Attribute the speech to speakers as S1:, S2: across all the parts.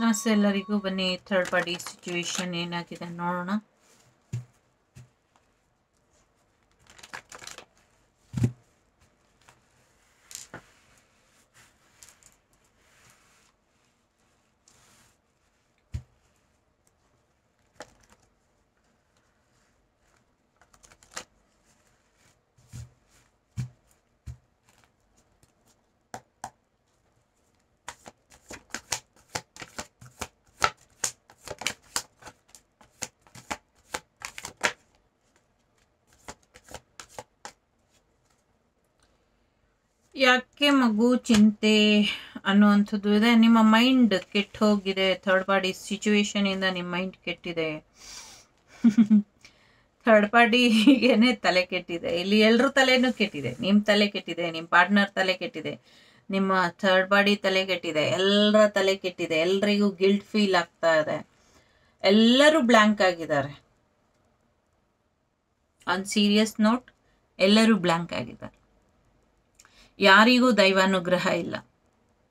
S1: ನಮಸ್ತೆ ಎಲ್ಲರಿಗೂ ಬನ್ನಿ ಥರ್ಡ್ ಪಾರ್ಟಿ ಸಿಚುವೇಶನ್ ಏನಾಗಿದೆ ನೋಡೋಣ ಯಾಕೆ ಮಗು ಚಿಂತೆ ಅನ್ನುವಂಥದ್ದು ಇದೆ ನಿಮ್ಮ ಮೈಂಡ್ ಕೆಟ್ಟ ಹೋಗಿದೆ ಥರ್ಡ್ ಪಾರ್ಟಿ ಇಂದ ನಿಮ್ಮ ಮೈಂಡ್ ಕೆಟ್ಟಿದೆ ಥರ್ಡ್ ಹೀಗೇನೆ ತಲೆ ಕೆಟ್ಟಿದೆ ಇಲ್ಲಿ ಎಲ್ಲರೂ ತಲೆನೂ ಕೆಟ್ಟಿದೆ ನಿಮ್ಮ ತಲೆ ಕೆಟ್ಟಿದೆ ನಿಮ್ಮ ಪಾರ್ಟ್ನರ್ ತಲೆ ಕೆಟ್ಟಿದೆ ನಿಮ್ಮ ಥರ್ಡ್ ಪಾರ್ಟಿ ತಲೆ ಕೆಟ್ಟಿದೆ ಎಲ್ಲರ ತಲೆ ಕೆಟ್ಟಿದೆ ಎಲ್ರಿಗೂ ಗಿಲ್ಟ್ ಫೀಲ್ ಆಗ್ತಾ ಇದೆ ಎಲ್ಲರೂ ಬ್ಲ್ಯಾಂಕ್ ಆಗಿದ್ದಾರೆ ಆನ್ ಸೀರಿಯಸ್ ನೋಟ್ ಎಲ್ಲರೂ ಬ್ಲ್ಯಾಂಕ್ ಆಗಿದ್ದಾರೆ ಯಾರಿಗೂ ದೈವಾನುಗ್ರಹ ಇಲ್ಲ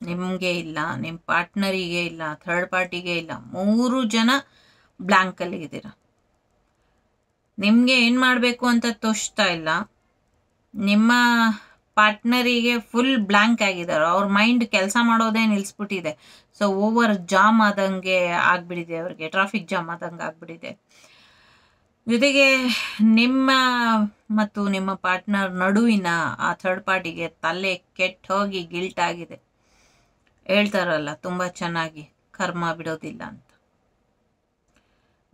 S1: ನಿಮಗೆ ಇಲ್ಲ ನಿಮ್ಮ ಪಾರ್ಟ್ನರಿಗೆ ಇಲ್ಲ ಥರ್ಡ್ ಪಾರ್ಟಿಗೆ ಇಲ್ಲ ಮೂರು ಜನ ಬ್ಲ್ಯಾಂಕಲ್ಲಿ ಇದ್ದೀರ ನಿಮಗೆ ಏನು ಮಾಡಬೇಕು ಅಂತ ತೋಚ್ತಾ ಇಲ್ಲ ನಿಮ್ಮ ಪಾರ್ಟ್ನರಿಗೆ ಫುಲ್ ಬ್ಲ್ಯಾಂಕ್ ಆಗಿದ್ದಾರೆ ಅವ್ರ ಮೈಂಡ್ ಕೆಲಸ ಮಾಡೋದೇ ನಿಲ್ಸ್ಬಿಟ್ಟಿದೆ ಸೊ ಓವರ್ ಜಾಮ್ ಆದಂಗೆ ಆಗ್ಬಿಟ್ಟಿದೆ ಅವ್ರಿಗೆ ಟ್ರಾಫಿಕ್ ಜಾಮ್ ಆದಂಗೆ ಆಗ್ಬಿಟ್ಟಿದೆ ಜೊತೆಗೆ ನಿಮ್ಮ ಮತ್ತು ನಿಮ್ಮ ಪಾರ್ಟ್ನರ್ ನಡುವಿನ ಆ ಥರ್ಡ್ ಪಾರ್ಟಿಗೆ ತಲೆ ಕೆಟ್ಟ ಹೋಗಿ ಗಿಲ್ಟ್ ಆಗಿದೆ ಹೇಳ್ತಾರಲ್ಲ ತುಂಬ ಚೆನ್ನಾಗಿ ಕರ್ಮ ಬಿಡೋದಿಲ್ಲ ಅಂತ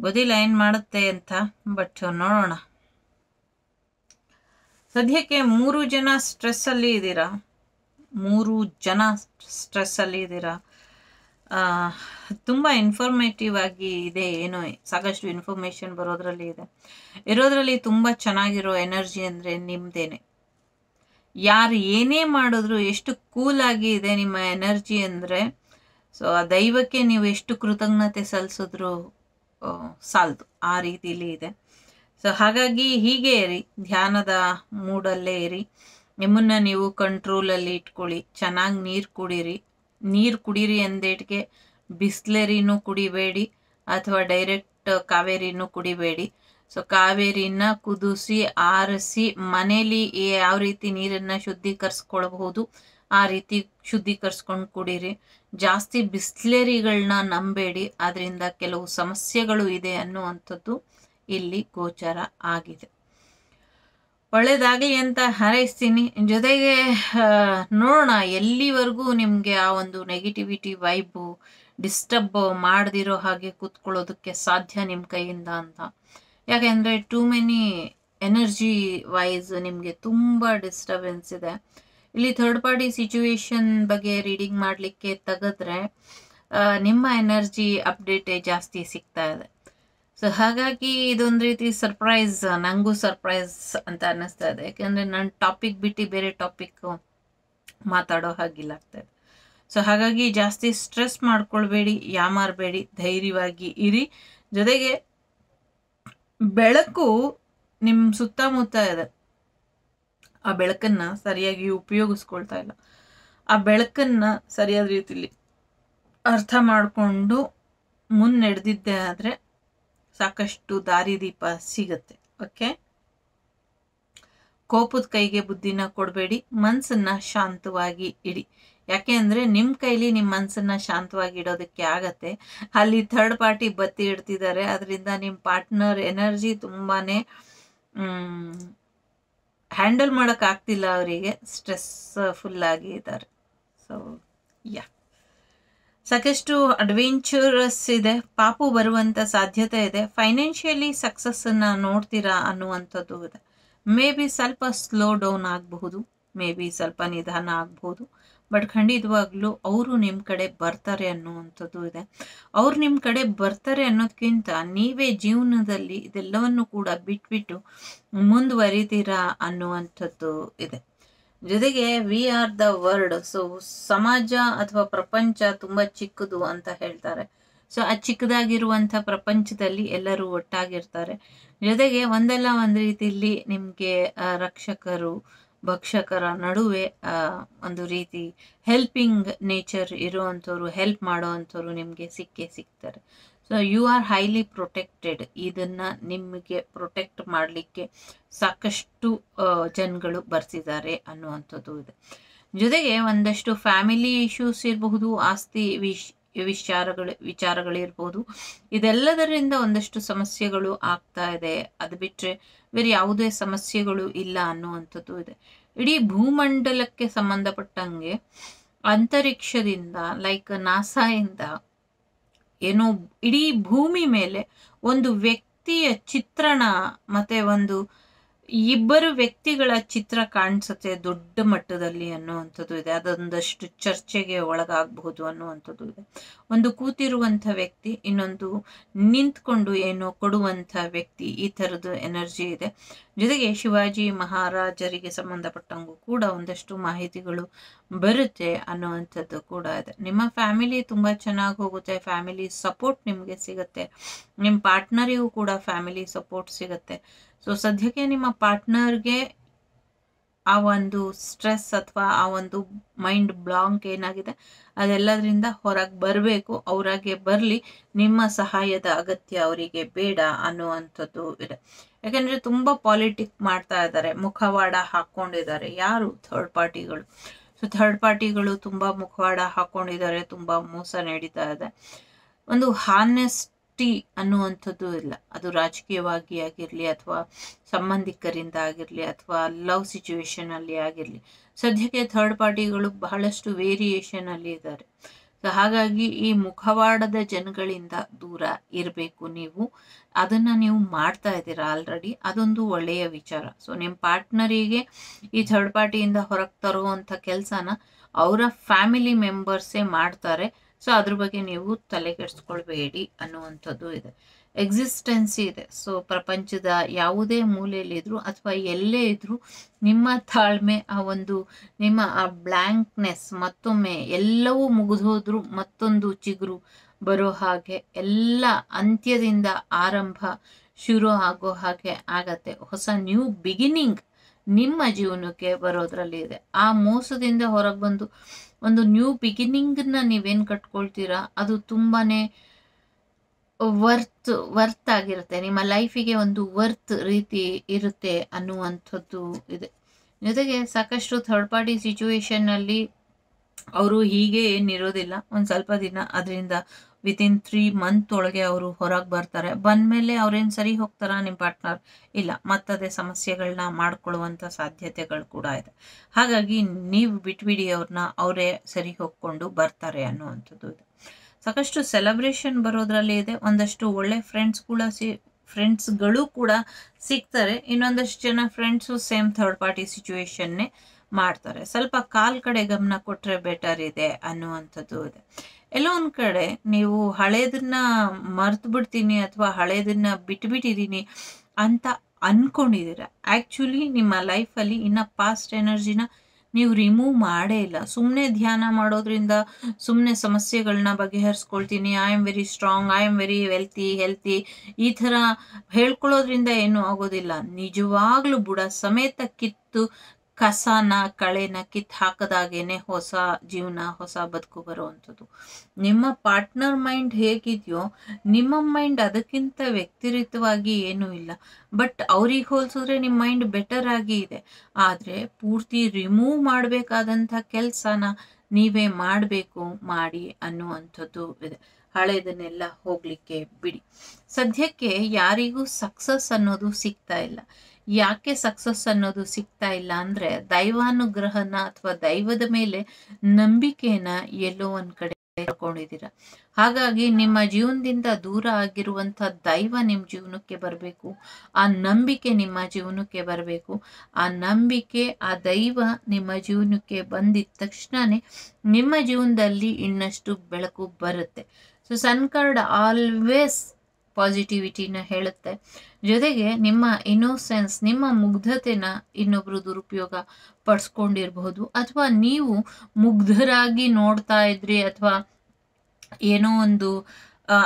S1: ಗೊತ್ತಿಲ್ಲ ಏನು ಮಾಡುತ್ತೆ ಅಂತ ಬಟ್ ನೋಡೋಣ ಸದ್ಯಕ್ಕೆ ಮೂರು ಜನ ಸ್ಟ್ರೆಸ್ಸಲ್ಲಿ ಇದ್ದೀರಾ ಮೂರು ಜನ ಸ್ಟ್ರೆಸ್ಸಲ್ಲಿ ಇದ್ದೀರಾ ತುಂಬ ಇನ್ಫಾರ್ಮೇಟಿವ್ ಆಗಿ ಇದೆ ಏನೋ ಸಾಕಷ್ಟು ಇನ್ಫಾರ್ಮೇಷನ್ ಬರೋದ್ರಲ್ಲಿ ಇದೆ ಇರೋದ್ರಲ್ಲಿ ತುಂಬ ಚೆನ್ನಾಗಿರೋ ಎನರ್ಜಿ ಅಂದರೆ ನಿಮ್ಮದೇನೆ ಯಾರು ಏನೇ ಮಾಡಿದ್ರು ಎಷ್ಟು ಕೂಲಾಗಿ ಇದೆ ನಿಮ್ಮ ಎನರ್ಜಿ ಅಂದರೆ ಸೊ ಆ ದೈವಕ್ಕೆ ನೀವು ಎಷ್ಟು ಕೃತಜ್ಞತೆ ಸಲ್ಲಿಸಿದ್ರು ಸಾಲದು ಆ ರೀತಿಲಿ ಇದೆ ಸೊ ಹಾಗಾಗಿ ಹೀಗೆ ಇರಿ ಧ್ಯಾನದ ಮೂಡಲ್ಲೇ ಇರಿ ನಿಮ್ಮನ್ನು ನೀವು ಕಂಟ್ರೋಲಲ್ಲಿ ಇಟ್ಕೊಳ್ಳಿ ಚೆನ್ನಾಗಿ ನೀರು ಕುಡೀರಿ ನೀರು ಕುಡೀರಿ ಅಂದೇಟ್ಗೆ ಬಿಸ್ಲೇರಿನೂ ಕುಡಿಬೇಡಿ ಅಥವಾ ಡೈರೆಕ್ಟ್ ಕಾವೇರಿನೂ ಕುಡಿಬೇಡಿ ಸೊ ಕಾವೇರಿನ ಕುದಿಸಿ ಆರಿಸಿ ಮನೇಲಿ ಯಾವ ರೀತಿ ನೀರನ್ನು ಶುದ್ಧೀಕರಿಸ್ಕೊಳ್ಬಹುದು ಆ ರೀತಿ ಶುದ್ಧೀಕರಿಸ್ಕೊಂಡು ಕುಡೀರಿ ಜಾಸ್ತಿ ಬಿಸ್ಲೇರಿಗಳನ್ನ ನಂಬೇಡಿ ಅದರಿಂದ ಕೆಲವು ಸಮಸ್ಯೆಗಳು ಇದೆ ಅನ್ನುವಂಥದ್ದು ಇಲ್ಲಿ ಗೋಚರ ಆಗಿದೆ ಒಳ್ಳೆಯದಾಗಲಿ ಅಂತ ಹಾರೈಸ್ತೀನಿ ಜೊತೆಗೆ ನೋಡೋಣ ಎಲ್ಲಿವರೆಗೂ ನಿಮಗೆ ಆ ಒಂದು ನೆಗೆಟಿವಿಟಿ ವೈಬು ಡಿಸ್ಟರ್ಬ್ ಮಾಡದಿರೋ ಹಾಗೆ ಕೂತ್ಕೊಳ್ಳೋದಕ್ಕೆ ಸಾಧ್ಯ ನಿಮ್ಮ ಕೈಯಿಂದ ಅಂತ ಯಾಕೆಂದರೆ ಟೂ ಮೆನಿ ಎನರ್ಜಿ ವೈಸ್ ನಿಮಗೆ ತುಂಬ ಡಿಸ್ಟರ್ಬೆನ್ಸ್ ಇದೆ ಇಲ್ಲಿ ಥರ್ಡ್ ಪಾರ್ಟಿ ಸಿಚುವೇಶನ್ ಬಗ್ಗೆ ರೀಡಿಂಗ್ ಮಾಡಲಿಕ್ಕೆ ತೆಗೆದ್ರೆ ನಿಮ್ಮ ಎನರ್ಜಿ ಅಪ್ಡೇಟೇ ಜಾಸ್ತಿ ಸಿಗ್ತಾ ಇದೆ ಸೊ ಹಾಗಾಗಿ ಇದೊಂದು ರೀತಿ ಸರ್ಪ್ರೈಸ್ ನನಗೂ ಸರ್ಪ್ರೈಸ್ ಅಂತ ಅನ್ನಿಸ್ತಾ ಇದೆ ಯಾಕೆಂದರೆ ನನ್ನ ಟಾಪಿಕ್ ಬಿಟ್ಟು ಬೇರೆ ಟಾಪಿಕ್ ಮಾತಾಡೋ ಹಾಗಿಲ್ಲ ಇದೆ ಸೊ ಹಾಗಾಗಿ ಜಾಸ್ತಿ ಸ್ಟ್ರೆಸ್ ಮಾಡ್ಕೊಳ್ಬೇಡಿ ಯಾಮಾರಬೇಡಿ ಧೈರ್ಯವಾಗಿ ಇರಿ ಜೊತೆಗೆ ಬೆಳಕು ನಿಮ್ಮ ಸುತ್ತಮುತ್ತ ಇದೆ ಆ ಬೆಳಕನ್ನು ಸರಿಯಾಗಿ ಉಪಯೋಗಿಸ್ಕೊಳ್ತಾ ಇಲ್ಲ ಆ ಬೆಳಕನ್ನು ಸರಿಯಾದ ರೀತಿಲಿ ಅರ್ಥ ಮಾಡಿಕೊಂಡು ಮುನ್ನಡೆದಿದ್ದೆ ಆದರೆ ಸಾಕಷ್ಟು ದಾರಿದೀಪ ಸಿಗುತ್ತೆ ಓಕೆ ಕೋಪದ ಕೈಗೆ ಬುದ್ಧಿನ ಕೊಡಬೇಡಿ ಮನಸ್ಸನ್ನ ಶಾಂತವಾಗಿ ಇಡಿ ಯಾಕೆ ಅಂದರೆ ನಿಮ್ಮ ಕೈಲಿ ನಿಮ್ಮ ಮನಸ್ಸನ್ನ ಶಾಂತವಾಗಿ ಇಡೋದಕ್ಕೆ ಆಗತ್ತೆ ಅಲ್ಲಿ ಥರ್ಡ್ ಪಾರ್ಟಿ ಬತ್ತಿ ಇಡ್ತಿದ್ದಾರೆ ಅದರಿಂದ ನಿಮ್ಮ ಪಾರ್ಟ್ನರ್ ಎನರ್ಜಿ ತುಂಬಾ ಹ್ಯಾಂಡಲ್ ಮಾಡೋಕ್ಕಾಗ್ತಿಲ್ಲ ಅವರಿಗೆ ಸ್ಟ್ರೆಸ್ ಫುಲ್ ಆಗಿ ಇದ್ದಾರೆ ಸೊ ಯಾ ಸಾಕಷ್ಟು ಅಡ್ವೆಂಚರಸ್ ಇದೆ ಪಾಪು ಬರುವಂಥ ಸಾಧ್ಯತೆ ಇದೆ ಫೈನಾನ್ಷಿಯಲಿ ಸಕ್ಸಸ್ಸನ್ನು ನೋಡ್ತೀರಾ ಅನ್ನುವಂಥದ್ದು ಇದೆ ಮೇ ಬಿ ಸ್ವಲ್ಪ ಸ್ಲೋ ಡೌನ್ ಆಗಬಹುದು ಮೇ ಬಿ ಸ್ವಲ್ಪ ನಿಧಾನ ಆಗಬಹುದು ಬಟ್ ಖಂಡಿತವಾಗ್ಲೂ ಅವರು ನಿಮ್ಮ ಕಡೆ ಬರ್ತಾರೆ ಅನ್ನುವಂಥದ್ದು ಇದೆ ಅವ್ರು ನಿಮ್ಮ ಕಡೆ ಬರ್ತಾರೆ ಅನ್ನೋದಕ್ಕಿಂತ ನೀವೇ ಜೀವನದಲ್ಲಿ ಇದೆಲ್ಲವನ್ನು ಕೂಡ ಬಿಟ್ಬಿಟ್ಟು ಮುಂದುವರಿತೀರಾ ಅನ್ನುವಂಥದ್ದು ಇದೆ ಜೊತೆಗೆ we are the world so ಸಮಾಜ ಅಥವಾ ಪ್ರಪಂಚ ತುಂಬಾ ಚಿಕ್ಕದು ಅಂತ ಹೇಳ್ತಾರೆ ಸೊ ಆ ಚಿಕ್ಕದಾಗಿರುವಂಥ ಪ್ರಪಂಚದಲ್ಲಿ ಎಲ್ಲರೂ ಒಟ್ಟಾಗಿರ್ತಾರೆ ಜೊತೆಗೆ ಒಂದಲ್ಲ ಒಂದು ರೀತಿಯಲ್ಲಿ ನಿಮಗೆ ರಕ್ಷಕರು ಭಕ್ಷಕರ ನಡುವೆ ಒಂದು ರೀತಿ ಹೆಲ್ಪಿಂಗ್ ನೇಚರ್ ಇರುವಂಥವ್ರು ಹೆಲ್ಪ್ ಮಾಡುವಂಥವ್ರು ನಿಮ್ಗೆ ನಿಮಗೆ ಸಿಕ್ಕೇ ಸಿಗ್ತಾರೆ ಯು ಆರ್ ಹೈಲಿ ಪ್ರೊಟೆಕ್ಟೆಡ್ ಇದನ್ನು ನಿಮಗೆ ಪ್ರೊಟೆಕ್ಟ್ ಮಾಡಲಿಕ್ಕೆ ಸಾಕಷ್ಟು ಜನಗಳು ಬರ್ತಿದ್ದಾರೆ ಅನ್ನುವಂಥದ್ದು ಇದೆ ಜೊತೆಗೆ ಒಂದಷ್ಟು ಫ್ಯಾಮಿಲಿ ಇಶ್ಯೂಸ್ ಇರಬಹುದು ಆಸ್ತಿ ವಿಶ್ ವಿಚಾರಗಳು ವಿಚಾರಗಳಿರ್ಬೋದು ಇದೆಲ್ಲದರಿಂದ ಒಂದಷ್ಟು ಸಮಸ್ಯೆಗಳು ಆಗ್ತಾ ಇದೆ ಅದು ಬಿಟ್ಟರೆ ಬೇರೆ ಯಾವುದೇ ಸಮಸ್ಯೆಗಳು ಇಲ್ಲ ಅನ್ನುವಂಥದ್ದು ಇದೆ ಇಡೀ ಭೂಮಂಡಲಕ್ಕೆ ಸಂಬಂಧಪಟ್ಟಂಗೆ ಅಂತರಿಕ್ಷದಿಂದ ಲೈಕ್ ನಾಸಾಯಿಂದ ಏನು ಇಡೀ ಭೂಮಿ ಮೇಲೆ ಒಂದು ವ್ಯಕ್ತಿಯ ಚಿತ್ರಣ ಮತ್ತೆ ಒಂದು ಇಬ್ಬರು ವ್ಯಕ್ತಿಗಳ ಚಿತ್ರ ಕಾಣಿಸುತ್ತೆ ದೊಡ್ಡ ಮಟ್ಟದಲ್ಲಿ ಅನ್ನುವಂಥದ್ದು ಇದೆ ಅದೊಂದಷ್ಟು ಚರ್ಚೆಗೆ ಒಳಗಾಗಬಹುದು ಅನ್ನುವಂಥದ್ದು ಇದೆ ಒಂದು ಕೂತಿರುವಂಥ ವ್ಯಕ್ತಿ ಇನ್ನೊಂದು ನಿಂತ್ಕೊಂಡು ಏನೋ ಕೊಡುವಂಥ ವ್ಯಕ್ತಿ ಈ ಥರದ್ದು ಎನರ್ಜಿ ಇದೆ ಜೊತೆಗೆ ಶಿವಾಜಿ ಮಹಾರಾಜರಿಗೆ ಸಂಬಂಧಪಟ್ಟಂಗೂ ಕೂಡ ಒಂದಷ್ಟು ಮಾಹಿತಿಗಳು ಬರುತ್ತೆ ಅನ್ನುವಂಥದ್ದು ಕೂಡ ಇದೆ ನಿಮ್ಮ ಫ್ಯಾಮಿಲಿ ತುಂಬ ಚೆನ್ನಾಗಿ ಹೋಗುತ್ತೆ ಫ್ಯಾಮಿಲಿ ಸಪೋರ್ಟ್ ನಿಮಗೆ ಸಿಗುತ್ತೆ ನಿಮ್ಮ ಪಾರ್ಟ್ನರಿಗೂ ಕೂಡ ಫ್ಯಾಮಿಲಿ ಸಪೋರ್ಟ್ ಸಿಗುತ್ತೆ ಸೊ ಸದ್ಯಕ್ಕೆ ನಿಮ್ಮ ಪಾರ್ಟ್ನರ್ಗೆ ಆ ಒಂದು ಸ್ಟ್ರೆಸ್ ಅಥವಾ ಆ ಒಂದು ಮೈಂಡ್ ಬ್ಲಾಂಕ್ ಏನಾಗಿದೆ ಅದೆಲ್ಲದರಿಂದ ಹೊರಗೆ ಬರಬೇಕು ಅವರಾಗೆ ಬರಲಿ ನಿಮ್ಮ ಸಹಾಯದ ಅಗತ್ಯ ಅವರಿಗೆ ಬೇಡ ಅನ್ನುವಂಥದ್ದು ಇದೆ ಯಾಕೆಂದರೆ ತುಂಬ ಪಾಲಿಟಿಕ್ ಮಾಡ್ತಾ ಇದ್ದಾರೆ ಮುಖವಾಡ ಹಾಕ್ಕೊಂಡಿದ್ದಾರೆ ಯಾರು ಥರ್ಡ್ ಪಾರ್ಟಿಗಳು ಸೊ ಥರ್ಡ್ ಪಾರ್ಟಿಗಳು ತುಂಬ ಮುಖವಾಡ ಹಾಕ್ಕೊಂಡಿದ್ದಾರೆ ತುಂಬ ಮೋಸ ನಡೀತಾ ಇದೆ ಒಂದು ಹಾನೆಸ್ಟ್ ತೃಪ್ತಿ ಅನ್ನುವಂಥದ್ದು ಇಲ್ಲ ಅದು ರಾಜಕೀಯವಾಗಿ ಆಗಿರಲಿ ಅಥವಾ ಸಂಬಂಧಿಕರಿಂದ ಆಗಿರಲಿ ಅಥವಾ ಲವ್ ಸಿಚುವೇಶನ್ ಅಲ್ಲಿ ಆಗಿರಲಿ ಸದ್ಯಕ್ಕೆ ಥರ್ಡ್ ಪಾರ್ಟಿಗಳು ಬಹಳಷ್ಟು ವೇರಿಯೇಷನ್ ಅಲ್ಲಿ ಇದ್ದಾರೆ ಸೊ ಹಾಗಾಗಿ ಈ ಮುಖವಾಡದ ಜನಗಳಿಂದ ದೂರ ಇರಬೇಕು ನೀವು ಅದನ್ನ ನೀವು ಮಾಡ್ತಾ ಇದ್ದೀರಾ ಆಲ್ರೆಡಿ ಅದೊಂದು ಒಳ್ಳೆಯ ವಿಚಾರ ಸೊ ನಿಮ್ಮ ಪಾರ್ಟ್ನರಿಗೆ ಈ ಥರ್ಡ್ ಪಾರ್ಟಿಯಿಂದ ಹೊರಗೆ ತರುವಂಥ ಕೆಲಸನ ಅವರ ಫ್ಯಾಮಿಲಿ ಮೆಂಬರ್ಸೇ ಮಾಡ್ತಾರೆ ಸೊ ಅದ್ರ ಬಗ್ಗೆ ನೀವು ತಲೆಗೆಡ್ಸ್ಕೊಳ್ಬೇಡಿ ಅನ್ನುವಂಥದ್ದು ಇದೆ ಎಕ್ಸಿಸ್ಟೆನ್ಸಿ ಇದೆ ಸೊ ಪ್ರಪಂಚದ ಯಾವುದೇ ಮೂಲೆಯಲ್ಲಿದ್ದರೂ ಅಥವಾ ಎಲ್ಲೇ ಇದ್ದರೂ ನಿಮ್ಮ ತಾಳ್ಮೆ ಆ ಒಂದು ನಿಮ್ಮ ಆ ಬ್ಲ್ಯಾಂಕ್ನೆಸ್ ಮತ್ತೊಮ್ಮೆ ಎಲ್ಲವೂ ಮುಗಿದೋದ್ರೂ ಮತ್ತೊಂದು ಚಿಗುರು ಬರೋ ಹಾಗೆ ಎಲ್ಲ ಅಂತ್ಯದಿಂದ ಆರಂಭ ಶುರು ಆಗೋ ಹಾಗೆ ಆಗತ್ತೆ ಹೊಸ ನ್ಯೂ ಬಿಗಿನಿಂಗ್ ನಿಮ್ಮ ಜೀವನಕ್ಕೆ ಬರೋದ್ರಲ್ಲಿ ಇದೆ ಆ ಮೋಸದಿಂದ ಹೊರಗೆ ಬಂದು ಒಂದು ನ್ಯೂ ಬಿಗಿನಿಂಗ್ನ ನೀವೇನು ಕಟ್ಕೊಳ್ತೀರಾ ಅದು ತುಂಬಾ ವರ್ತ್ ವರ್ತ್ ಆಗಿರುತ್ತೆ ನಿಮ್ಮ ಲೈಫಿಗೆ ಒಂದು ವರ್ತ್ ರೀತಿ ಇರುತ್ತೆ ಅನ್ನುವಂಥದ್ದು ಇದೆ ಜೊತೆಗೆ ಸಾಕಷ್ಟು ಥರ್ಡ್ ಪಾರ್ಟಿ ಸಿಚುವೇಶನ್ನಲ್ಲಿ ಅವರು ಹೀಗೆ ಏನಿರೋದಿಲ್ಲ ಒಂದು ಸ್ವಲ್ಪ ದಿನ ಅದರಿಂದ ವಿತಿನ್ ತ್ರೀ ಮಂತ್ ಒಳಗೆ ಅವರು ಹೊರಗೆ ಬರ್ತಾರೆ ಬಂದಮೇಲೆ ಅವ್ರೇನು ಸರಿ ಹೋಗ್ತಾರ ನಿಮ್ಮ ಪಾರ್ಟ್ನರ್ ಇಲ್ಲ ಮತ್ತದೇ ಸಮಸ್ಯೆಗಳನ್ನ ಮಾಡ್ಕೊಳ್ಳುವಂಥ ಸಾಧ್ಯತೆಗಳು ಕೂಡ ಇದೆ ಹಾಗಾಗಿ ನೀವು ಬಿಟ್ಬಿಡಿ ಅವ್ರನ್ನ ಅವರೇ ಸರಿ ಹೋಗ್ಕೊಂಡು ಬರ್ತಾರೆ ಅನ್ನುವಂಥದ್ದು ಇದೆ ಸಾಕಷ್ಟು ಸೆಲೆಬ್ರೇಷನ್ ಬರೋದ್ರಲ್ಲಿ ಇದೆ ಒಂದಷ್ಟು ಒಳ್ಳೆ ಫ್ರೆಂಡ್ಸ್ ಕೂಡ ಸಿ ಫ್ರೆಂಡ್ಸ್ಗಳು ಕೂಡ ಸಿಗ್ತಾರೆ ಇನ್ನೊಂದಷ್ಟು ಜನ ಫ್ರೆಂಡ್ಸು ಸೇಮ್ ಥರ್ಡ್ ಪಾರ್ಟಿ ಸಿಚುವೇಶನ್ನೇ ಮಾಡ್ತಾರೆ ಸ್ವಲ್ಪ ಕಾಲ್ ಕಡೆ ಗಮನ ಕೊಟ್ಟರೆ ಬೆಟರ್ ಇದೆ ಅನ್ನುವಂಥದ್ದು ಇದೆ ಎಲ್ಲೋ ಒಂದ್ ಕಡೆ ನೀವು ಹಳೇದನ್ನ ಮರ್ತು ಬಿಡ್ತೀನಿ ಅಥವಾ ಹಳೇದನ್ನ ಬಿಟ್ಬಿಟ್ಟಿದ್ದೀನಿ ಅಂತ ಅಂದ್ಕೊಂಡಿದ್ದೀರ ಆ್ಯಕ್ಚುಲಿ ನಿಮ್ಮ ಲೈಫಲ್ಲಿ ಇನ್ನ ಪಾಸ್ಟ್ ಎನರ್ಜಿನ ನೀವು ರಿಮೂವ್ ಮಾಡೇ ಇಲ್ಲ ಸುಮ್ಮನೆ ಧ್ಯಾನ ಮಾಡೋದ್ರಿಂದ ಸುಮ್ಮನೆ ಸಮಸ್ಯೆಗಳನ್ನ ಬಗೆಹರಿಸ್ಕೊಳ್ತೀನಿ I am very strong I am very wealthy healthy ಈ ಥರ ಹೇಳ್ಕೊಳ್ಳೋದ್ರಿಂದ ಏನೂ ಆಗೋದಿಲ್ಲ ನಿಜವಾಗ್ಲೂ ಬುಡ ಸಮೇತ ಕಿತ್ತು ಕಸನ ಕಳೆನ ಕಿತ್ ಹಾಕದಾಗೇನೆ ಹೊಸ ಜೀವನ ಹೊಸ ಬದುಕು ಬರುವಂಥದ್ದು ನಿಮ್ಮ ಪಾರ್ಟ್ನರ್ ಮೈಂಡ್ ಹೇಗಿದೆಯೋ ನಿಮ್ಮ ಮೈಂಡ್ ಅದಕ್ಕಿಂತ ವ್ಯಕ್ತಿರಿತವಾಗಿ ಏನೂ ಇಲ್ಲ ಬಟ್ ಅವ್ರಿಗೆ ಹೋಲಿಸಿದ್ರೆ ನಿಮ್ಮ ಮೈಂಡ್ ಬೆಟರ್ ಆಗಿ ಇದೆ ಆದರೆ ಪೂರ್ತಿ ರಿಮೂವ್ ಮಾಡಬೇಕಾದಂಥ ಕೆಲಸನ ನೀವೇ ಮಾಡಬೇಕು ಮಾಡಿ ಅನ್ನುವಂಥದ್ದು ಇದೆ ಹಳೇದನ್ನೆಲ್ಲ ಹೋಗ್ಲಿಕ್ಕೆ ಬಿಡಿ ಸದ್ಯಕ್ಕೆ ಯಾರಿಗೂ ಸಕ್ಸಸ್ ಅನ್ನೋದು ಸಿಗ್ತಾ ಇಲ್ಲ ಯಾಕೆ ಸಕ್ಸಸ್ ಅನ್ನೋದು ಸಿಗ್ತಾ ಇಲ್ಲ ಅಂದರೆ ದೈವಾನುಗ್ರಹನ ಅಥವಾ ದೈವದ ಮೇಲೆ ನಂಬಿಕೆನ ಎಲ್ಲೋ ಒಂದು ಕಡೆ ಕಳ್ಕೊಂಡಿದ್ದೀರ ಹಾಗಾಗಿ ನಿಮ್ಮ ಜೀವನದಿಂದ ದೂರ ಆಗಿರುವಂಥ ದೈವ ನಿಮ್ಮ ಜೀವನಕ್ಕೆ ಬರಬೇಕು ಆ ನಂಬಿಕೆ ನಿಮ್ಮ ಜೀವನಕ್ಕೆ ಬರಬೇಕು ಆ ನಂಬಿಕೆ ಆ ದೈವ ನಿಮ್ಮ ಜೀವನಕ್ಕೆ ಬಂದಿದ ತಕ್ಷಣನೇ ನಿಮ್ಮ ಜೀವನದಲ್ಲಿ ಇನ್ನಷ್ಟು ಬೆಳಕು ಬರುತ್ತೆ ಸೊ ಸನ್ ಕಾರ್ಡ್ ಆಲ್ವೇಸ್ ಪಾಸಿಟಿವಿಟಿನ ಹೇಳುತ್ತೆ ಜೊತೆಗೆ ನಿಮ್ಮ ಇನ್ನೋಸೆನ್ಸ್ ನಿಮ್ಮ ಮುಗ್ಧತೆನ ಇನ್ನೊಬ್ರು ದುರುಪಯೋಗ ಪಡಿಸ್ಕೊಂಡಿರಬಹುದು ಅಥವಾ ನೀವು ಮುಗ್ಧರಾಗಿ ನೋಡ್ತಾ ಇದ್ರಿ ಅಥವಾ ಏನೋ ಒಂದು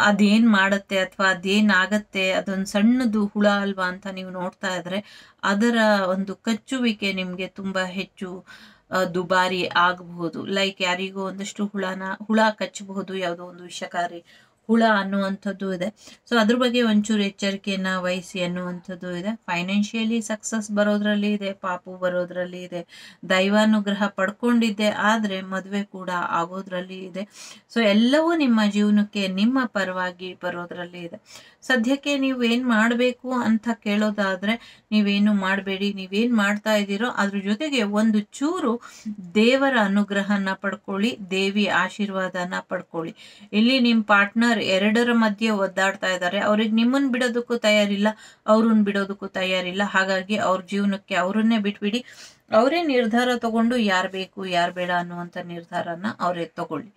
S1: ಅದೇನ್ ಮಾಡುತ್ತೆ ಅಥವಾ ಅದೇನಾಗತ್ತೆ ಅದೊಂದು ಸಣ್ಣದು ಹುಳ ಅಲ್ವಾ ಅಂತ ನೀವು ನೋಡ್ತಾ ಇದ್ರೆ ಅದರ ಒಂದು ಕಚ್ಚುವಿಕೆ ನಿಮಗೆ ತುಂಬಾ ಹೆಚ್ಚು ದುಬಾರಿ ಆಗಬಹುದು ಲೈಕ್ ಯಾರಿಗೂ ಒಂದಷ್ಟು ಹುಳನ ಹುಳ ಕಚ್ಚಬಹುದು ಯಾವುದೋ ಒಂದು ವಿಷಕಾರಿ ಹುಳ ಅನ್ನುವಂಥದ್ದು ಇದೆ ಸೊ ಅದ್ರ ಬಗ್ಗೆ ಒಂಚೂರು ಎಚ್ಚರಿಕೆಯನ್ನು ವಹಿಸಿ ಅನ್ನುವಂಥದ್ದು ಇದೆ ಫೈನಾನ್ಷಿಯಲಿ ಸಕ್ಸಸ್ ಬರೋದ್ರಲ್ಲಿ ಇದೆ ಪಾಪು ಬರೋದ್ರಲ್ಲಿ ಇದೆ ದೈವಾನುಗ್ರಹ ಪಡ್ಕೊಂಡಿದ್ದೆ ಆದರೆ ಮದುವೆ ಕೂಡ ಆಗೋದ್ರಲ್ಲಿ ಇದೆ ಸೊ ಎಲ್ಲವೂ ನಿಮ್ಮ ಜೀವನಕ್ಕೆ ನಿಮ್ಮ ಪರವಾಗಿ ಬರೋದ್ರಲ್ಲಿ ಇದೆ ಸದ್ಯಕ್ಕೆ ನೀವು ಏನು ಮಾಡಬೇಕು ಅಂತ ಕೇಳೋದಾದ್ರೆ ನೀವೇನು ಮಾಡಬೇಡಿ ನೀವೇನು ಮಾಡ್ತಾ ಇದ್ದೀರೋ ಅದ್ರ ಜೊತೆಗೆ ಒಂದು ಚೂರು ದೇವರ ಅನುಗ್ರಹನ ಪಡ್ಕೊಳ್ಳಿ ದೇವಿ ಆಶೀರ್ವಾದನ ಪಡ್ಕೊಳ್ಳಿ ಇಲ್ಲಿ ನಿಮ್ಮ ಪಾರ್ಟ್ನರ್ ಎರಡರ ಮಧ್ಯೆ ಒದ್ದಾಡ್ತಾ ಇದ್ದಾರೆ ಅವ್ರಿಗೆ ನಿಮ್ಮನ್ನು ಬಿಡೋದಕ್ಕೂ ತಯಾರಿಲ್ಲ ಅವ್ರನ್ನ ಬಿಡೋದಕ್ಕೂ ತಯಾರಿಲ್ಲ ಹಾಗಾಗಿ ಅವ್ರ ಜೀವನಕ್ಕೆ ಅವ್ರನ್ನೇ ಬಿಟ್ಬಿಡಿ ಅವರೇ ನಿರ್ಧಾರ ತಗೊಂಡು ಯಾರು ಬೇಕು ಯಾರು ಬೇಡ ಅನ್ನುವಂಥ ನಿರ್ಧಾರನ ಅವರೇ ತಗೊಳ್ಳಿ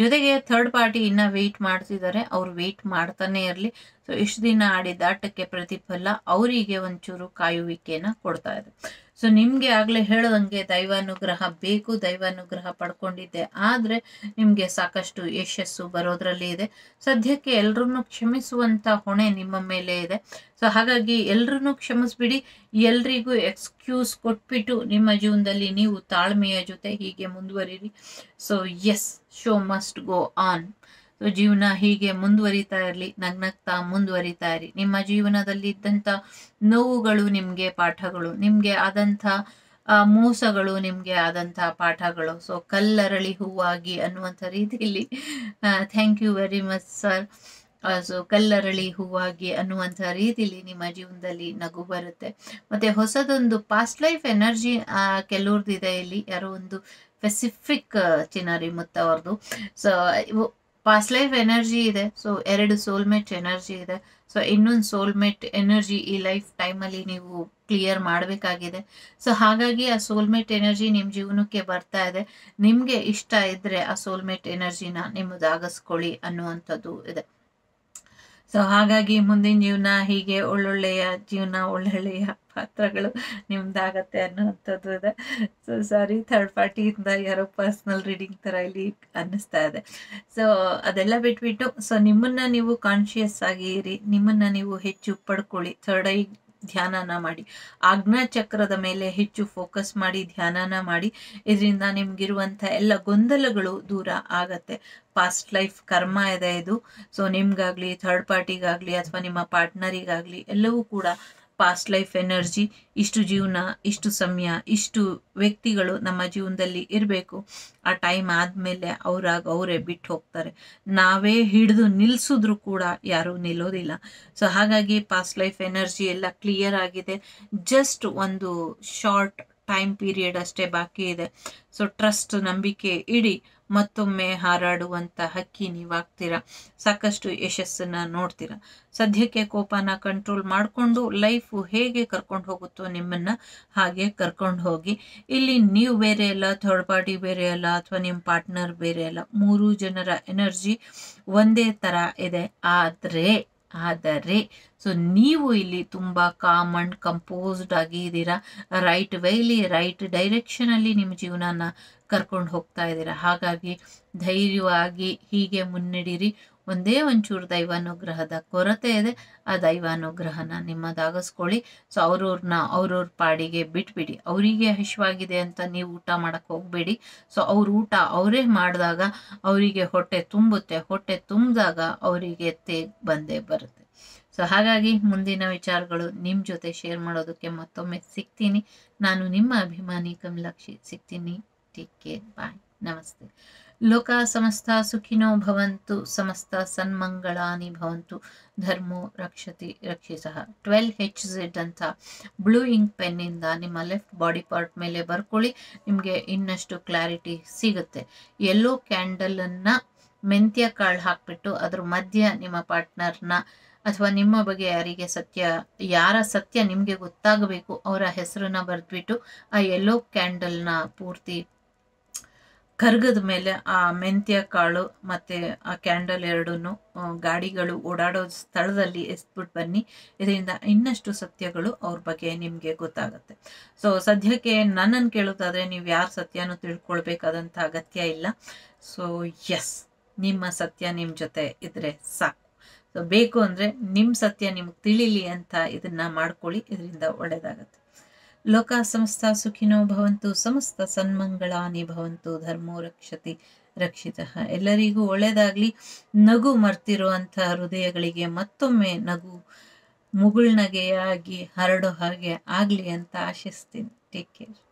S1: ಜೊತೆಗೆ ಥರ್ಡ್ ಪಾರ್ಟಿ ಇನ್ನೂ ವೆಯ್ಟ್ ಮಾಡ್ತಿದ್ದಾರೆ ಅವ್ರು ವೆಯ್ಟ್ ಮಾಡ್ತಾನೆ ಇರಲಿ ಸೊ ಇಷ್ಟು ದಿನ ಆಡಿದ ಆಟಕ್ಕೆ ಪ್ರತಿಫಲ ಅವರಿಗೆ ಒಂಚೂರು ಕಾಯುವಿಕೆಯನ್ನು ಕೊಡ್ತಾ ಇದೆ ಸೊ ನಿಮಗೆ ಆಗಲೇ ಹೇಳ್ದಂಗೆ ದೈವಾನುಗ್ರಹ ಬೇಕು ದೈವಾನುಗ್ರಹ ಪಡ್ಕೊಂಡಿದ್ದೆ ಆದರೆ ನಿಮಗೆ ಸಾಕಷ್ಟು ಯಶಸ್ಸು ಬರೋದ್ರಲ್ಲಿ ಇದೆ ಸದ್ಯಕ್ಕೆ ಎಲ್ರನ್ನೂ ಕ್ಷಮಿಸುವಂಥ ಹೊಣೆ ನಿಮ್ಮ ಮೇಲೆ ಇದೆ ಸೊ ಹಾಗಾಗಿ ಎಲ್ರನ್ನೂ ಕ್ಷಮಿಸ್ಬಿಡಿ ಎಲ್ರಿಗೂ ಎಕ್ಸ್ಕ್ಯೂಸ್ ಕೊಟ್ಬಿಟ್ಟು ನಿಮ್ಮ ಜೀವನದಲ್ಲಿ ನೀವು ತಾಳ್ಮೆಯ ಜೊತೆ ಹೀಗೆ ಮುಂದುವರಿರಿ so yes show must go on so ಜೀವನ ಹೀಗೆ ಮುಂದುವರಿತಾ ಇರಲಿ ನಗ್ನಗ್ತಾ ಮುಂದುವರಿತಾ ಇರಿ ನಿಮ್ಮ ಜೀವನದಲ್ಲಿ ಇದ್ದಂಥ ನೋವುಗಳು ನಿಮಗೆ ಪಾಠಗಳು ನಿಮಗೆ ಆದಂಥ ಮೋಸಗಳು ನಿಮಗೆ ಆದಂತಹ ಪಾಠಗಳು ಸೊ ಕಲ್ಲರಳಿ ಹೂವಾಗಿ ಅನ್ನುವಂಥ ರೀತಿಯಲ್ಲಿ thank you very much sir so ಕಲ್ಲರಳಿ ಹೂವಾಗಿ ಅನ್ನುವಂಥ ರೀತಿಲಿ ನಿಮ್ಮ ಜೀವನದಲ್ಲಿ ನಗು ಬರುತ್ತೆ ಮತ್ತೆ ಹೊಸದೊಂದು ಪಾಸ್ಟ್ ಲೈಫ್ ಎನರ್ಜಿ ಕೆಲವ್ರದ್ದು ಇದೆ ಇಲ್ಲಿ ಯಾರೋ ಒಂದು specific Chinnari Mutha so past life energy ಇದೆ ಸೊ ಎರಡು ಸೋಲ್ಮೇಟ್ ಎನರ್ಜಿ ಇದೆ ಸೊ ಇನ್ನೊಂದು ಸೋಲ್ಮೇಟ್ ಎನರ್ಜಿ ಈ ಲೈಫ್ ಟೈಮಲ್ಲಿ ನೀವು ಕ್ಲಿಯರ್ ಮಾಡಬೇಕಾಗಿದೆ ಸೊ ಹಾಗಾಗಿ ಆ ಸೋಲ್ಮೇಟ್ ಎನರ್ಜಿ ನಿಮ್ಮ ಜೀವನಕ್ಕೆ ಬರ್ತಾ ಇದೆ ನಿಮಗೆ ಇಷ್ಟ ಇದ್ದರೆ ಆ ಸೋಲ್ಮೇಟ್ ಎನರ್ಜಿನ ನಿಮ್ಮದಾಗಿಸ್ಕೊಳ್ಳಿ ಅನ್ನುವಂಥದ್ದು ಇದೆ ಸೊ ಹಾಗಾಗಿ ಮುಂದಿನ ಜೀವನ ಹೀಗೆ ಒಳ್ಳೊಳ್ಳೆಯ ಜೀವನ ಒಳ್ಳೊಳ್ಳೆಯ ಪಾತ್ರಗಳು ನಿಮ್ದಾಗತ್ತೆ ಅನ್ನೋವಂಥದ್ದು ಇದೆ ಸೊ ಸಾರಿ ಥರ್ಡ್ ಪಾರ್ಟಿಯಿಂದ ಯಾರೋ ಪರ್ಸ್ನಲ್ ರೀಡಿಂಗ್ ಥರ ಇಲ್ಲಿ ಅನ್ನಿಸ್ತಾ ಇದೆ ಸೊ ಅದೆಲ್ಲ ಬಿಟ್ಬಿಟ್ಟು ಸೊ ನಿಮ್ಮನ್ನ ನೀವು ಕಾನ್ಶಿಯಸ್ ಆಗಿ ಇರಿ ನಿಮ್ಮನ್ನ ನೀವು ಹೆಚ್ಚು ಪಡ್ಕೊಳ್ಳಿ ಥರ್ಡ್ ಐ ಧ್ಯಾನನ ಮಾಡಿ ಚಕ್ರದ ಮೇಲೆ ಹೆಚ್ಚು ಫೋಕಸ್ ಮಾಡಿ ಧ್ಯಾನನ ಮಾಡಿ ಇದರಿಂದ ನಿಮ್ಗಿರುವಂಥ ಎಲ್ಲ ಗೊಂದಲಗಳು ದೂರ ಆಗತ್ತೆ ಪಾಸ್ಟ್ ಲೈಫ್ ಕರ್ಮ ಇದೆ ಇದು ಸೊ ನಿಮ್ಗಾಗ್ಲಿ ಥರ್ಡ್ ಪಾರ್ಟಿಗಾಗ್ಲಿ ಅಥವಾ ನಿಮ್ಮ ಪಾರ್ಟ್ನರಿಗಾಗ್ಲಿ ಎಲ್ಲವೂ ಕೂಡ ಪಾಸ್ಟ್ ಲೈಫ್ ಎನರ್ಜಿ ಇಷ್ಟು ಜೀವನ ಇಷ್ಟು ಸಮಯ ಇಷ್ಟು ವ್ಯಕ್ತಿಗಳು ನಮ್ಮ ಜೀವನದಲ್ಲಿ ಇರಬೇಕು ಆ ಟೈಮ್ ಆದಮೇಲೆ ಅವರಾಗ ಅವರೇ ಬಿಟ್ಟು ಹೋಗ್ತಾರೆ ನಾವೇ ಹಿಡಿದು ನಿಲ್ಲಿಸಿದ್ರು ಕೂಡ ಯಾರೂ ನಿಲ್ಲೋದಿಲ್ಲ ಸೊ ಹಾಗಾಗಿ ಪಾಸ್ಟ್ ಲೈಫ್ ಎನರ್ಜಿ ಎಲ್ಲ ಕ್ಲಿಯರ್ ಆಗಿದೆ ಜಸ್ಟ್ ಒಂದು ಶಾರ್ಟ್ ಟೈಮ್ ಪೀರಿಯಡ್ ಅಷ್ಟೇ ಬಾಕಿ ಇದೆ ಸೊ ಟ್ರಸ್ಟ್ ನಂಬಿಕೆ ಇಡಿ ಮತ್ತೊಮ್ಮೆ ಹಾರಾಡುವಂತ ಹಕ್ಕಿ ನೀವಾಗ್ತೀರ ಸಾಕಷ್ಟು ಯಶಸ್ಸನ್ನ ನೋಡ್ತೀರಾ ಸದ್ಯಕ್ಕೆ ಕೋಪನ ಕಂಟ್ರೋಲ್ ಮಾಡಿಕೊಂಡು ಲೈಫು ಹೇಗೆ ಕರ್ಕೊಂಡು ಹೋಗುತ್ತೋ ನಿಮ್ಮನ್ನ ಹಾಗೆ ಕರ್ಕೊಂಡು ಹೋಗಿ ಇಲ್ಲಿ ನೀವು ಬೇರೆ ಅಲ್ಲ ಥರ್ಡ್ ಪಾರ್ಟಿ ಬೇರೆ ಅಲ್ಲ ಅಥವಾ ನಿಮ್ಮ ಪಾರ್ಟ್ನರ್ ಬೇರೆ ಅಲ್ಲ ಮೂರು ಜನರ ಎನರ್ಜಿ ಒಂದೇ ಥರ ಇದೆ ಆದರೆ ಆದರೆ ಸೊ ನೀವು ಇಲ್ಲಿ ತುಂಬ ಕಾಮ್ ಅಂಡ್ ಕಂಪೋಸ್ಡ್ ಆಗಿ ಇದ್ದೀರಾ ರೈಟ್ ವೇಲಿ ರೈಟ್ ಡೈರೆಕ್ಷನಲ್ಲಿ ನಿಮ್ಮ ಜೀವನನ ಕರ್ಕೊಂಡು ಹೋಗ್ತಾ ಇದ್ದೀರಾ ಹಾಗಾಗಿ ಧೈರ್ಯವಾಗಿ ಹೀಗೆ ಮುನ್ನಡೀರಿ ಒಂದೇ ಒಂಚೂರು ದೈವಾನುಗ್ರಹದ ಕೊರತೆ ಇದೆ ಆ ದೈವಾನುಗ್ರಹನ ನಿಮ್ಮದಾಗಿಸ್ಕೊಳ್ಳಿ ಸೊ ಅವ್ರವ್ರನ್ನ ಅವ್ರವ್ರ ಪಾಡಿಗೆ ಬಿಟ್ಬಿಡಿ ಅವರಿಗೆ ಹಶ್ವಾಗಿದೆ ಅಂತ ನೀವು ಊಟ ಮಾಡೋಕ್ಕೆ ಹೋಗಬೇಡಿ ಸೊ ಅವ್ರ ಊಟ ಅವರೇ ಮಾಡಿದಾಗ ಅವರಿಗೆ ಹೊಟ್ಟೆ ತುಂಬುತ್ತೆ ಹೊಟ್ಟೆ ತುಂಬಿದಾಗ ಅವರಿಗೆ ತೇಗ್ ಬಂದೇ ಬರುತ್ತೆ ಸೊ ಹಾಗಾಗಿ ಮುಂದಿನ ವಿಚಾರಗಳು ನಿಮ್ಮ ಜೊತೆ ಶೇರ್ ಮಾಡೋದಕ್ಕೆ ಮತ್ತೊಮ್ಮೆ ಸಿಗ್ತೀನಿ ನಾನು ನಿಮ್ಮ ಅಭಿಮಾನಿ ಕಮಲಾಕ್ಷಿ ಸಿಗ್ತೀನಿ ಟೇಕ್ ಕೇರ್ ಬಾಯ್ ನಮಸ್ತೆ ಲೋಕ ಸಮಸ್ತ ಸುಖಿನೋ ಭವಂತು ಸಮಸ್ತ ಸನ್ಮಂಗಳಾನಿ ಭವಂತು ಧರ್ಮೋ ರಕ್ಷತಿ ಸಹ ಟ್ವೆಲ್ ಹೆಚ್ ಝೆಡ್ ಅಂತ ಬ್ಲೂ ಇಂಕ್ ಪೆನ್ನಿಂದ ನಿಮ್ಮ ಲೆಫ್ಟ್ ಬಾಡಿ ಪಾರ್ಟ್ ಮೇಲೆ ಬರ್ಕೊಳ್ಳಿ ನಿಮಗೆ ಇನ್ನಷ್ಟು ಕ್ಲಾರಿಟಿ ಸಿಗುತ್ತೆ ಎಲ್ಲೋ ಕ್ಯಾಂಡಲನ್ನು ಮೆಂತ್ಯ ಕಾಳು ಹಾಕ್ಬಿಟ್ಟು ಅದ್ರ ಮಧ್ಯ ನಿಮ್ಮ ಪಾರ್ಟ್ನರ್ನ ಅಥವಾ ನಿಮ್ಮ ಬಗ್ಗೆ ಯಾರಿಗೆ ಸತ್ಯ ಯಾರ ಸತ್ಯ ನಿಮಗೆ ಗೊತ್ತಾಗಬೇಕು ಅವರ ಹೆಸರನ್ನ ಬರೆದ್ಬಿಟ್ಟು ಆ ಯೆಲ್ಲೋ ಕ್ಯಾಂಡಲ್ನ ಪೂರ್ತಿ ಕರ್ಗದ ಮೇಲೆ ಆ ಮೆಂತ್ಯ ಕಾಳು ಮತ್ತೆ ಆ ಕ್ಯಾಂಡಲ್ ಎರಡನ್ನು ಗಾಡಿಗಳು ಓಡಾಡೋ ಸ್ಥಳದಲ್ಲಿ ಎಸ್ಬಿಟ್ಟು ಬನ್ನಿ ಇದರಿಂದ ಇನ್ನಷ್ಟು ಸತ್ಯಗಳು ಅವ್ರ ಬಗ್ಗೆ ನಿಮಗೆ ಗೊತ್ತಾಗುತ್ತೆ ಸೊ ಸದ್ಯಕ್ಕೆ ನನ್ನನ್ನು ಕೇಳೋದಾದ್ರೆ ನೀವು ಯಾರ ಸತ್ಯನೂ ತಿಳ್ಕೊಳ್ಬೇಕಾದಂಥ ಅಗತ್ಯ ಇಲ್ಲ ಸೊ ಎಸ್ ನಿಮ್ಮ ಸತ್ಯ ನಿಮ್ಮ ಜೊತೆ ಇದ್ರೆ ಸಾಕು ಸೊ ಬೇಕು ಅಂದ್ರೆ ನಿಮ್ಮ ಸತ್ಯ ನಿಮ್ಗೆ ತಿಳಿಲಿ ಅಂತ ಇದನ್ನ ಮಾಡ್ಕೊಳ್ಳಿ ಇದರಿಂದ ಒಳ್ಳೆಯದಾಗತ್ತೆ ಲೋಕ ಸಮಸ್ತ ಸುಖಿನೋ ಭವಂತು ಸಮಸ್ತ ಸನ್ಮಂಗಳಾನಿ ಭವಂತು ಧರ್ಮೋ ರಕ್ಷತಿ ರಕ್ಷಿತ ಎಲ್ಲರಿಗೂ ಒಳ್ಳೆಯದಾಗಲಿ ನಗು ಮರ್ತಿರುವಂಥ ಹೃದಯಗಳಿಗೆ ಮತ್ತೊಮ್ಮೆ ನಗು ಮುಗುಳ್ನಗೆಯಾಗಿ ಹರಡೋ ಹಾಗೆ ಆಗ್ಲಿ ಅಂತ ಆಶಿಸ್ತೀನಿ ಟೇಕ್ ಕೇರ್